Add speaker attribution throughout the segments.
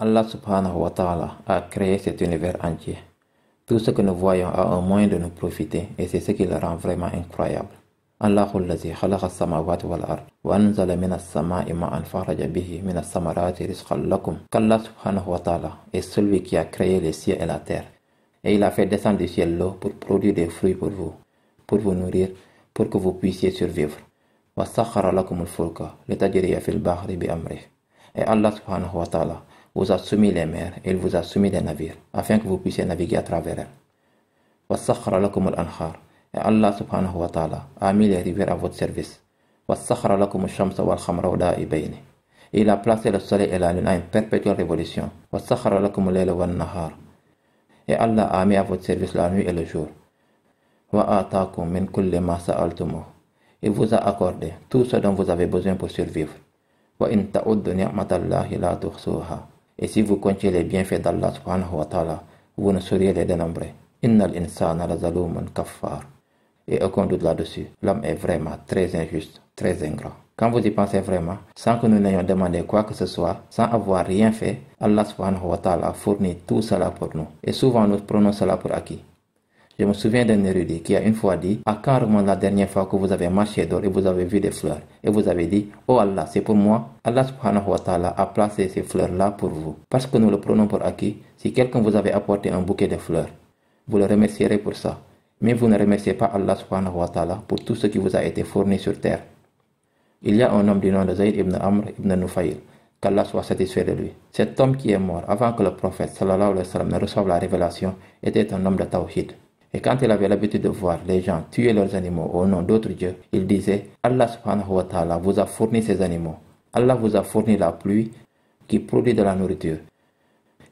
Speaker 1: Allah subhanahu wa ta'ala a créé cet univers entier. Tout ce que nous voyons a un moyen de nous profiter et c'est ce qui le rend vraiment incroyable. الله qu'Allah subhanahu wa ta'ala est celui qui a créé les cieux et la terre et il a fait descendre du ciel l'eau pour produire des fruits pour vous pour vous nourrir pour que vous puissiez survivre et Allah subhanahu wa ta'ala vous a soumis les mers, et il vous a soumis les navires, afin que vous puissiez naviguer à travers elles. Et Allah subhanahu wa ta'ala a mis les rivières à votre service. il a placé le soleil et la lune à une perpétuelle révolution. Et Allah a mis à votre service la nuit et le jour. Il vous a accordé tout ce dont vous avez besoin pour survivre. وإن تعدوا نعمة الله لا تحصوها Et si vous comptiez les bienfaits d'Allah subhanahu wa ta'ala, vous ne sauriez les dénombrer. insana Et aucun doute là-dessus, l'homme est vraiment très injuste, très ingrat. Quand vous y pensez vraiment, sans que nous n'ayons demandé quoi que ce soit, sans avoir rien fait, Allah subhanahu wa ta'ala fournit tout cela pour nous. Et souvent nous prenons cela pour acquis. Je me souviens d'un érudit qui a une fois dit À quand remonte la dernière fois que vous avez marché d'or et vous avez vu des fleurs Et vous avez dit Oh Allah, c'est pour moi Allah subhanahu wa ta'ala a placé ces fleurs-là pour vous. Parce que nous le prenons pour acquis, si quelqu'un vous avait apporté un bouquet de fleurs, vous le remercierez pour ça. Mais vous ne remerciez pas Allah subhanahu wa ta'ala pour tout ce qui vous a été fourni sur terre. Il y a un homme du nom de Zayd ibn Amr ibn Nufayl, qu'Allah soit satisfait de lui. Cet homme qui est mort avant que le prophète sallallahu alayhi wa sallam ne reçoive la révélation était un homme de tawhid. Et quand il avait l'habitude de voir les gens tuer leurs animaux au nom d'autres dieux, il disait Allah subhanahu wa ta'ala vous a fourni ces animaux. Allah vous a fourni la pluie qui produit de la nourriture.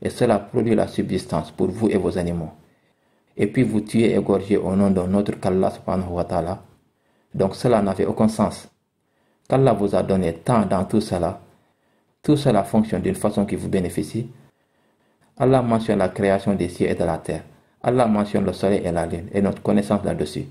Speaker 1: Et cela produit la subsistance pour vous et vos animaux. Et puis vous tuez et gorgez au nom d'un autre qu'Allah subhanahu wa ta'ala. Donc cela n'avait aucun sens. Allah vous a donné tant dans tout cela. Tout cela fonctionne d'une façon qui vous bénéficie. Allah mentionne la création des cieux et de la terre. Allah mentionne le soleil et la lune et notre connaissance là-dessus.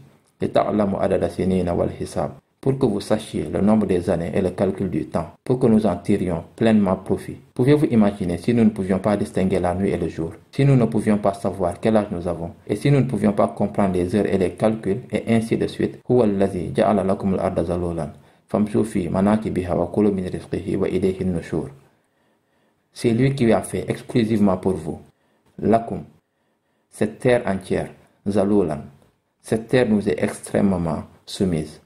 Speaker 1: Pour que vous sachiez le nombre des années et le calcul du temps, pour que nous en tirions pleinement profit. Pouvez-vous imaginer si nous ne pouvions pas distinguer la nuit et le jour, si nous ne pouvions pas savoir quel âge nous avons, et si nous ne pouvions pas comprendre les heures et les calculs, et ainsi de suite. C'est lui qui a fait exclusivement pour vous cette terre entière, Zalulan. Cette terre nous est extrêmement soumise.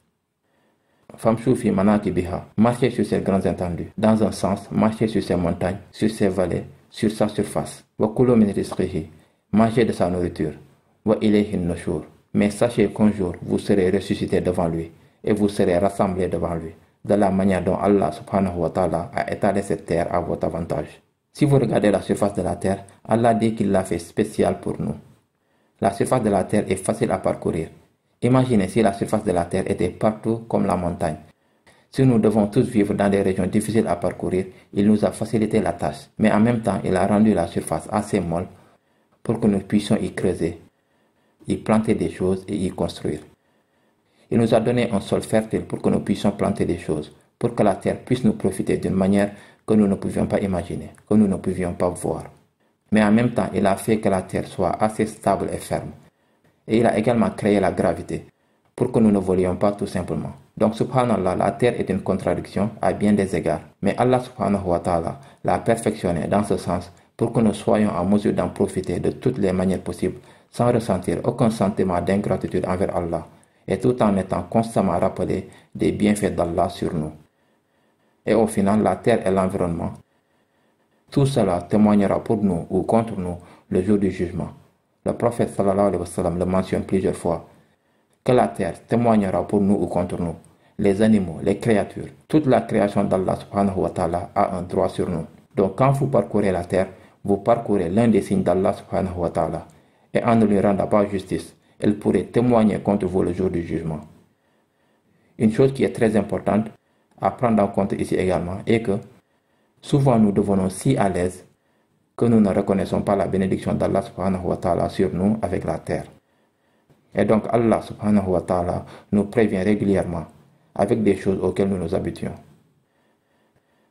Speaker 1: Biha, marchez sur ses grands entendus. dans un sens, marchez sur ses montagnes, sur ses vallées, sur sa surface. de sa nourriture. Mais sachez qu'un jour, vous serez ressuscité devant lui, et vous serez rassemblés devant lui, de la manière dont Allah subhanahu wa ta'ala a étalé cette terre à votre avantage. Si vous regardez la surface de la Terre, Allah dit qu'il l'a fait spéciale pour nous. La surface de la Terre est facile à parcourir. Imaginez si la surface de la Terre était partout comme la montagne. Si nous devons tous vivre dans des régions difficiles à parcourir, il nous a facilité la tâche, mais en même temps il a rendu la surface assez molle pour que nous puissions y creuser, y planter des choses et y construire. Il nous a donné un sol fertile pour que nous puissions planter des choses, pour que la terre puisse nous profiter d'une manière que nous ne pouvions pas imaginer, que nous ne pouvions pas voir. Mais en même temps, il a fait que la Terre soit assez stable et ferme. Et il a également créé la gravité pour que nous ne volions pas tout simplement. Donc, subhanallah, la terre est une contradiction à bien des égards. Mais Allah subhanahu wa ta'ala l'a perfectionné dans ce sens pour que nous soyons en mesure d'en profiter de toutes les manières possibles sans ressentir aucun sentiment d'ingratitude envers Allah et tout en étant constamment rappelé des bienfaits d'Allah sur nous et au final la terre et l'environnement. Tout cela témoignera pour nous ou contre nous le jour du jugement. Le prophète sallallahu alayhi wa sallam le mentionne plusieurs fois. Que la terre témoignera pour nous ou contre nous. Les animaux, les créatures, toute la création d'Allah subhanahu wa ta'ala a un droit sur nous. Donc quand vous parcourez la terre, vous parcourez l'un des signes d'Allah subhanahu wa ta'ala. Et en ne lui rendant pas justice, elle pourrait témoigner contre vous le jour du jugement. Une chose qui est très importante, à prendre en compte ici également est que souvent nous devenons si à l'aise que nous ne reconnaissons pas la bénédiction d'Allah subhanahu wa ta'ala sur nous avec la terre. Et donc Allah subhanahu wa ta'ala nous prévient régulièrement avec des choses auxquelles nous nous habituons.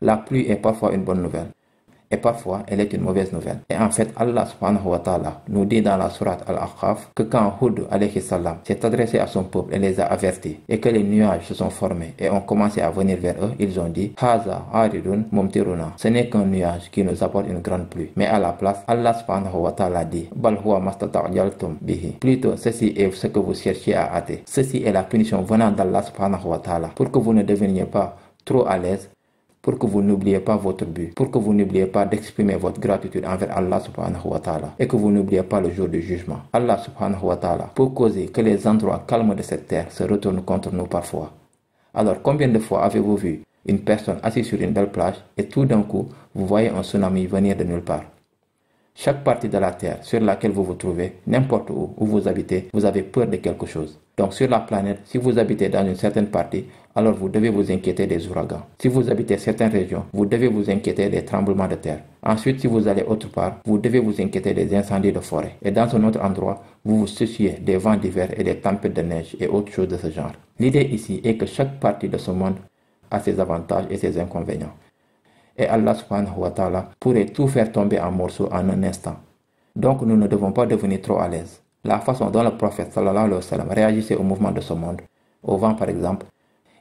Speaker 1: La pluie est parfois une bonne nouvelle. Et parfois, elle est une mauvaise nouvelle. Et en fait, Allah subhanahu wa nous dit dans la sourate Al-Akhaf que quand Hud alayhi salam s'est adressé à son peuple et les a avertis et que les nuages se sont formés et ont commencé à venir vers eux, ils ont dit Haza aridun mumtiruna. Ce n'est qu'un nuage qui nous apporte une grande pluie. Mais à la place, Allah subhanahu wa ta'ala dit Bal bihi. Plutôt, ceci est ce que vous cherchez à hâter. Ceci est la punition venant d'Allah subhanahu wa pour que vous ne deveniez pas trop à l'aise pour que vous n'oubliez pas votre but, pour que vous n'oubliez pas d'exprimer votre gratitude envers Allah subhanahu wa ta'ala et que vous n'oubliez pas le jour du jugement. Allah subhanahu wa ta'ala pour causer que les endroits calmes de cette terre se retournent contre nous parfois. Alors combien de fois avez-vous vu une personne assise sur une belle plage et tout d'un coup vous voyez un tsunami venir de nulle part chaque partie de la Terre sur laquelle vous vous trouvez, n'importe où, où vous habitez, vous avez peur de quelque chose. Donc sur la planète, si vous habitez dans une certaine partie, alors vous devez vous inquiéter des ouragans. Si vous habitez certaines régions, vous devez vous inquiéter des tremblements de terre. Ensuite, si vous allez autre part, vous devez vous inquiéter des incendies de forêt. Et dans un autre endroit, vous vous souciez des vents d'hiver et des tempêtes de neige et autres choses de ce genre. L'idée ici est que chaque partie de ce monde a ses avantages et ses inconvénients et Allah pourrait tout faire tomber en morceaux en un instant. Donc nous ne devons pas devenir trop à l'aise. La façon dont le prophète sallallahu alayhi wa sallam réagissait au mouvement de ce monde, au vent par exemple,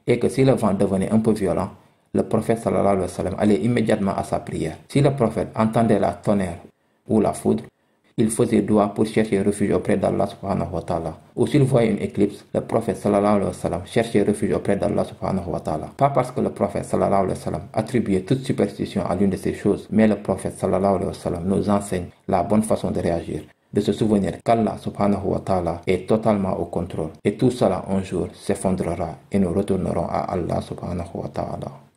Speaker 1: et que si le vent devenait un peu violent, le prophète sallallahu alayhi wa sallam allait immédiatement à sa prière. Si le prophète entendait la tonnerre ou la foudre, il faisait doigt pour chercher refuge auprès d'Allah subhanahu wa ta'ala. Ou s'il voyait une éclipse, le prophète sallallahu sallam cherchait refuge auprès d'Allah subhanahu wa ta'ala. Pas parce que le prophète sallallahu sallam attribuait toute superstition à l'une de ces choses, mais le prophète sallallahu sallam nous enseigne la bonne façon de réagir de se souvenir qu'Allah subhanahu wa ta'ala est totalement au contrôle et tout cela un jour s'effondrera et nous retournerons à Allah subhanahu wa ta'ala.